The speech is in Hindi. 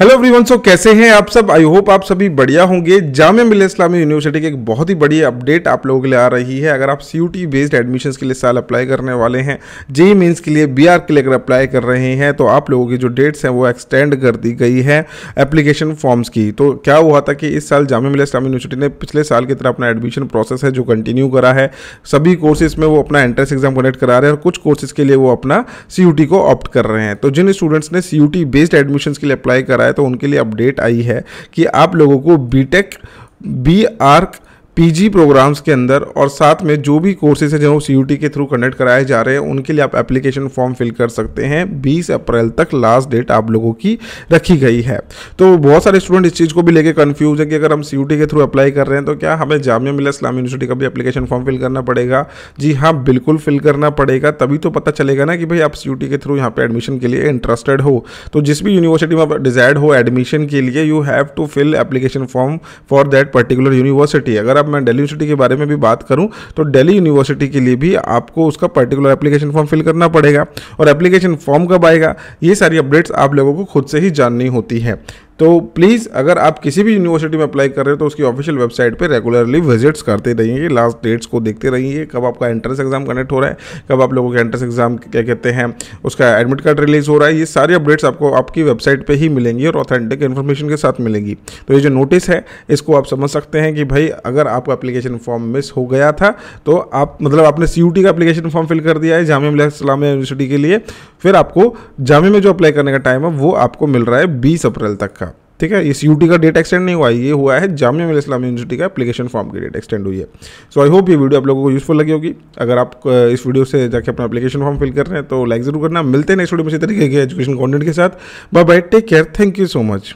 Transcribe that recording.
हेलो एवरीवन सो कैसे हैं आप सब आई होप आप सभी बढ़िया होंगे जामिया मिल्ल इस्लामी यूनिवर्सिटी की एक बहुत ही बड़ी अपडेट आप लोगों के लिए आ रही है अगर आप सी बेस्ड एडमिशन्स के लिए साल अप्लाई करने वाले हैं जेई मीन्स के लिए बी के लिए अगर अप्लाई कर रहे हैं तो आप लोगों की जो डेट्स हैं वो एक्सटेंड कर दी गई है एप्लीकेशन फॉर्म्स की तो क्या हुआ था कि इस साल जामिया मिल इस्लामी यूनिवर्सिटी ने पिछले साल की तरह अपना एडमिशन प्रोसेस है जो कंटिन्यू करा है सभी कोर्सेज में वो अपना एंट्रेंस एग्जाम कंडक्ट करा रहे हैं और कुछ कोर्सेज के लिए वो अपना सी को ऑप्ट कर रहे हैं तो जिन स्टूडेंट्स ने सी बेस्ड एडमिशन के लिए अप्लाई करा है तो उनके लिए अपडेट आई है कि आप लोगों को BTech B Arch PG programmes के अंदर और साथ में जो भी कोर्सेज है जो सी के थ्रू कंडक्ट कराए जा रहे हैं उनके लिए आप एप्लीकेशन फॉर्म फिल कर सकते हैं 20 अप्रैल तक लास्ट डेट आप लोगों की रखी गई है तो बहुत सारे स्टूडेंट इस चीज़ को भी लेकर कन्फ्यूज है कि अगर हम सी के थ्रू अप्लाई कर रहे हैं तो क्या हमें जामिया मिला इस्लाम यूनिवर्सिटी का भी अप्लीकेशन फॉर्म फिल करना पड़ेगा जी हाँ बिल्कुल फिल करना पड़ेगा तभी तो पता चलेगा ना कि भाई आप सी के थ्रू यहाँ पर एडमिशन के लिए इंटरेस्टेड हो तो जिस भी यूनिवर्सिटी में आप डिजायर्ड हो एडमिशन के लिए you have to fill application form for that particular university अगर आप मैं डेली यूनिवर्सिटी के बारे में भी बात करूँ तो डेली यूनिवर्सिटी के लिए भी आपको उसका पर्टिकुलर एप्लीकेशन फॉर्म फिल करना पड़ेगा और एप्लीकेशन फॉर्म कब आएगा ये सारी अपडेट्स आप लोगों को खुद से ही जाननी होती है तो प्लीज़ अगर आप किसी भी यूनिवर्सिटी में अप्लाई कर रहे हो तो उसकी ऑफिशियल वेबसाइट पे रेगुलरली विजिट्स करते रहिए लास्ट डेट्स को देखते रहिए कब आपका एंट्रेंस एग्जाम कनेक्ट हो रहा है कब आप लोगों के एंट्रेंस एग्जाम क्या कहते हैं उसका एडमिट कार्ड रिलीज हो रहा है ये सारी अपडेट्स आपको आपकी वेबसाइट पर ही मिलेंगी और ऑथेंटिक इन्फॉर्मेशन के साथ मिलेगी तो ये जो नोटिस है इसको आप समझ सकते हैं कि भाई अगर आपका अप्लीकेशन फॉर्म मिस हो गया था तो आप मतलब आपने सी का एप्लीकेशन फॉर्म फिल कर दिया है जामिया इस्लामिया यूनिवर्सिटी के लिए फिर आपको जामिया में जो अप्लाई करने का टाइम है वो आपको मिल रहा है बीस अप्रैल तक का ठीक है इस यूटी का डेट एक्सटेंड नहीं हुआ है ये हुआ है जामिया मिल इस्लाम यूनिवर्सिटी का एप्लीकेशन फॉर्म की डेट एक्सटेंड हुई है सो आई होप ये वीडियो आप लोगों को यूजफुल लगी होगी अगर आप इस वीडियो से जाकर अपना एप्लीकेशन फॉर्म फिल कर रहे हैं तो लाइक जरूर करना मिलते हैं नेक्स्ट वीडियो में इसी तरीके के एजुकेशन कॉन्टेंट के साथ bye bye take care thank you so much